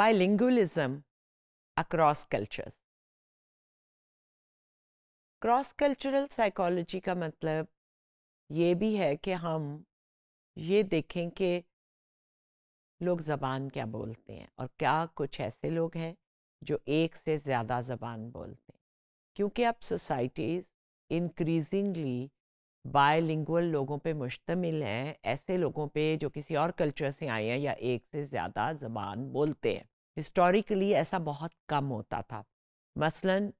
bilingualism across cultures cross cultural psychology का मतलब ये भी है कि हम ये देखें कि लोग ज़बान क्या बोलते हैं और क्या कुछ ऐसे लोग हैं जो एक से ज़्यादा ज़बान बोलते हैं क्योंकि अब सोसाइटीज़ इंक्रीजिंगली बायलिंगुअल लोगों पे मुश्तमिल हैं ऐसे लोगों पे जो किसी और कल्चर से आए हैं या एक से ज़्यादा ज़बान बोलते हैं हिस्टोरिकली ऐसा बहुत कम होता था मसलन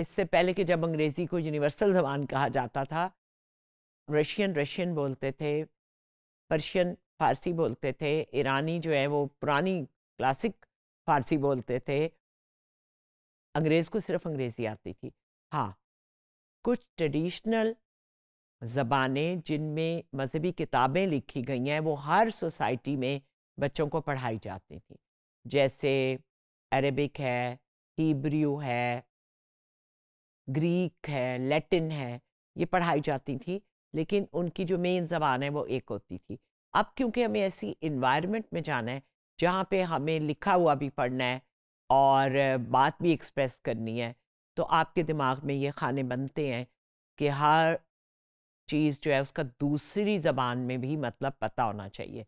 इससे पहले कि जब अंग्रेज़ी को यूनिवर्सल ज़बान कहा जाता था रशियन रशियन बोलते थे पर्शियन फारसी बोलते थे ईरानी जो है वो पुरानी क्लासिक फारसी बोलते थे अंग्रेज़ को सिर्फ अंग्रेज़ी आती थी हाँ कुछ ट्रेडिशनल ज़बानें जिनमें मजहबी किताबें लिखी गई हैं वो हर सोसाइटी में बच्चों को पढ़ाई जाती थी जैसे अरबिक है हिब्रू है ग्रीक है लैटिन है ये पढ़ाई जाती थी लेकिन उनकी जो मेन ज़बान है वो एक होती थी अब क्योंकि हमें ऐसी इन्वायरमेंट में जाना है जहाँ पे हमें लिखा हुआ भी पढ़ना है और बात भी एक्सप्रेस करनी है तो आपके दिमाग में ये खाने बनते हैं कि हर चीज़ जो है उसका दूसरी ज़बान में भी मतलब पता होना चाहिए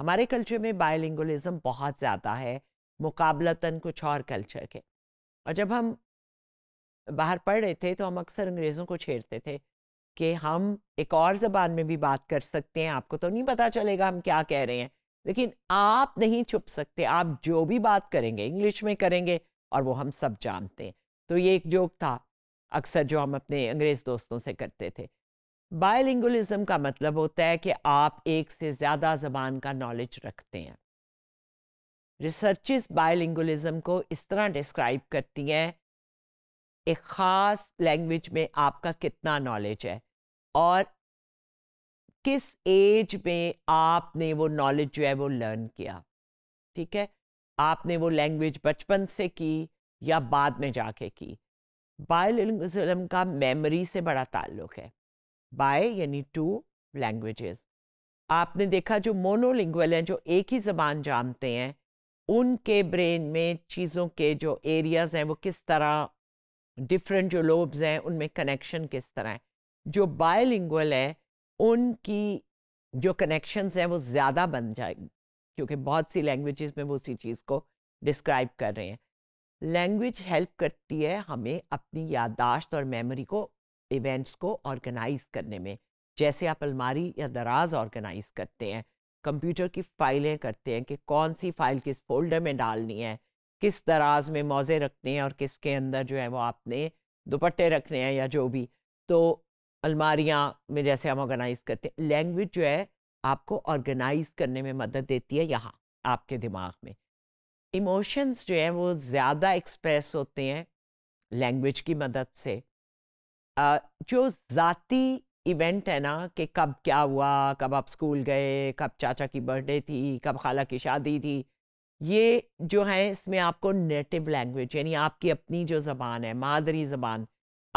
हमारे कल्चर में बायलिंगुलिज्म बहुत ज़्यादा है मुकाबलतन कुछ और कल्चर के और जब हम बाहर पढ़ रहे थे तो हम अक्सर अंग्रेज़ों को छेड़ते थे कि हम एक और ज़बान में भी बात कर सकते हैं आपको तो नहीं पता चलेगा हम क्या कह रहे हैं लेकिन आप नहीं छुप सकते आप जो भी बात करेंगे इंग्लिश में करेंगे और वो हम सब जानते हैं तो ये एक जोक था अक्सर जो हम अपने अंग्रेज़ दोस्तों से करते थे बायलिंगुलिज्म का मतलब होता है कि आप एक से ज़्यादा जबान का नॉलेज रखते हैं रिसर्च बायलिंगुलिज्म को इस तरह डिस्क्राइब करती हैं एक ख़ास लैंग्वेज में आपका कितना नॉलेज है और किस एज में आपने वो नॉलेज जो है वो लर्न किया ठीक है आपने वो लैंग्वेज बचपन से की या बाद में जाके की बायोलिंग्विज्म का मेमोरी से बड़ा ताल्लुक है बाय यानी टू लैंग्वेजेस आपने देखा जो मोनोलिंग्वल हैं जो एक ही जबान जानते हैं उनके ब्रेन में चीज़ों के जो एरियाज़ हैं वो किस तरह डिफरेंट जो लोब्स हैं उनमें कनेक्शन किस तरह है जो बायलिंगुअल है उनकी जो कनेक्शंस हैं वो ज़्यादा बन जाएगी क्योंकि बहुत सी लैंग्वेजेस में वो उसी चीज़ को डिस्क्राइब कर रहे हैं लैंग्वेज हेल्प करती है हमें अपनी याददाश्त और मेमोरी को इवेंट्स को ऑर्गेनाइज करने में जैसे आप अलमारी या दराज ऑर्गेनाइज करते हैं कंप्यूटर की फाइलें करते हैं कि कौन सी फाइल किस फोल्डर में डालनी है किस दराज में मौजे रखने हैं और किसके अंदर जो है वो आपने दुपट्टे रखने हैं या जो भी तो अलमारियाँ में जैसे हम ऑर्गेनाइज करते हैं लैंग्वेज जो है आपको ऑर्गेनाइज करने में मदद देती है यहाँ आपके दिमाग में इमोशंस जो हैं वो ज़्यादा एक्सप्रेस होते हैं लैंग्वेज की मदद से जो ज़ाती इवेंट है ना कि कब क्या हुआ कब आप स्कूल गए कब चाचा की बर्थडे थी कब खाला की शादी थी ये जो है इसमें आपको नेटिव लैंग्वेज यानी आपकी अपनी जो ज़बान है मादरी ज़बान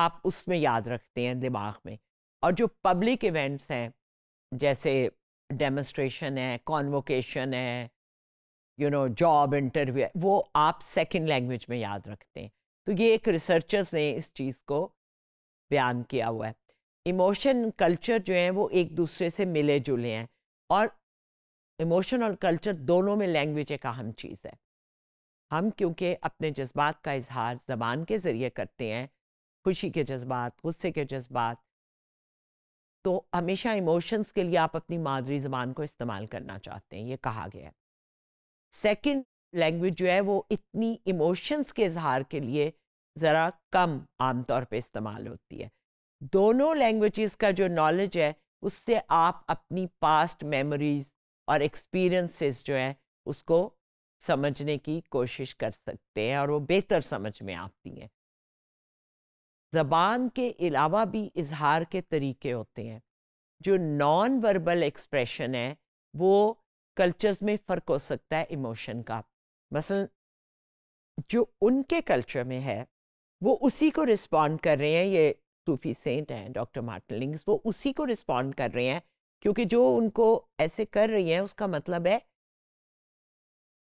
आप उसमें याद रखते हैं दिमाग में और जो पब्लिक इवेंट्स हैं जैसे डेमोस्ट्रेशन है कॉन्वोकेशन है यू नो जॉब इंटरव्यू वो आप सेकंड लैंग्वेज में याद रखते हैं तो ये एक रिसर्चर्स ने इस चीज़ को बयान किया हुआ है इमोशन कल्चर जो है वो एक दूसरे से मिले जुले हैं और इमोशन और कल्चर दोनों में लैंग्वेज एक अहम चीज़ है हम क्योंकि अपने जज्बात का इजहार ज़बान के ज़रिए करते हैं खुशी के जज्बात गुस्से के जज्बात तो हमेशा इमोशंस के लिए आप अपनी मादरी ज़बान को इस्तेमाल करना चाहते हैं ये कहा गया है सेकेंड लैंग्वेज जो है वो इतनी इमोशंस के इजहार के लिए ज़रा कम आमतौर पे इस्तेमाल होती है दोनों लैंग्वेजेस का जो नॉलेज है उससे आप अपनी पास्ट मेमोरीज और एक्सपीरियंसेस जो है उसको समझने की कोशिश कर सकते हैं और वो बेहतर समझ में आती हैं ज़बान के अलावा भी इजहार के तरीके होते हैं जो नॉन वर्बल एक्सप्रेशन है वो कल्चर्स में फ़र्क हो सकता है इमोशन का मसलन जो उनके कल्चर में है वो उसी को रिस्पॉन्ड कर रहे हैं ये सूफी सेंट हैं डॉक्टर मार्टिन लिंग्स वो उसी को रिस्पॉन्ड कर रहे हैं क्योंकि जो उनको ऐसे कर रही हैं उसका मतलब है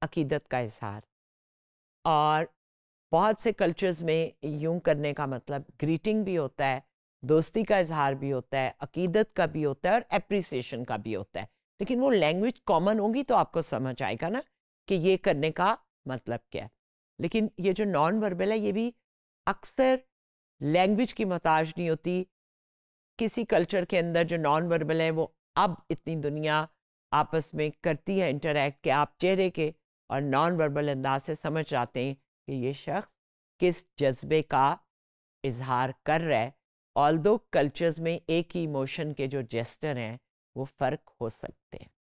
अकीदत का इजहार और बहुत से कल्चर्स में यूं करने का मतलब ग्रीटिंग भी होता है दोस्ती का इजहार भी होता है अकीदत का भी होता है और एप्रिसिएशन का भी होता है लेकिन वो लैंग्वेज कॉमन होगी तो आपको समझ आएगा ना कि ये करने का मतलब क्या है लेकिन ये जो नॉन वर्बल है ये भी अक्सर लैंग्वेज की मताज नहीं होती किसी कल्चर के अंदर जो नॉन वर्बल है वो अब इतनी दुनिया आपस में करती है इंटरेक्ट कि आप चेहरे के और नॉन वर्बल अंदाज से समझ जाते हैं कि ये शख्स किस जज्बे का इजहार कर रहा है ऑल दो कल्चर्स में एक ही इमोशन के जो जेस्टर हैं वो फ़र्क हो सकते हैं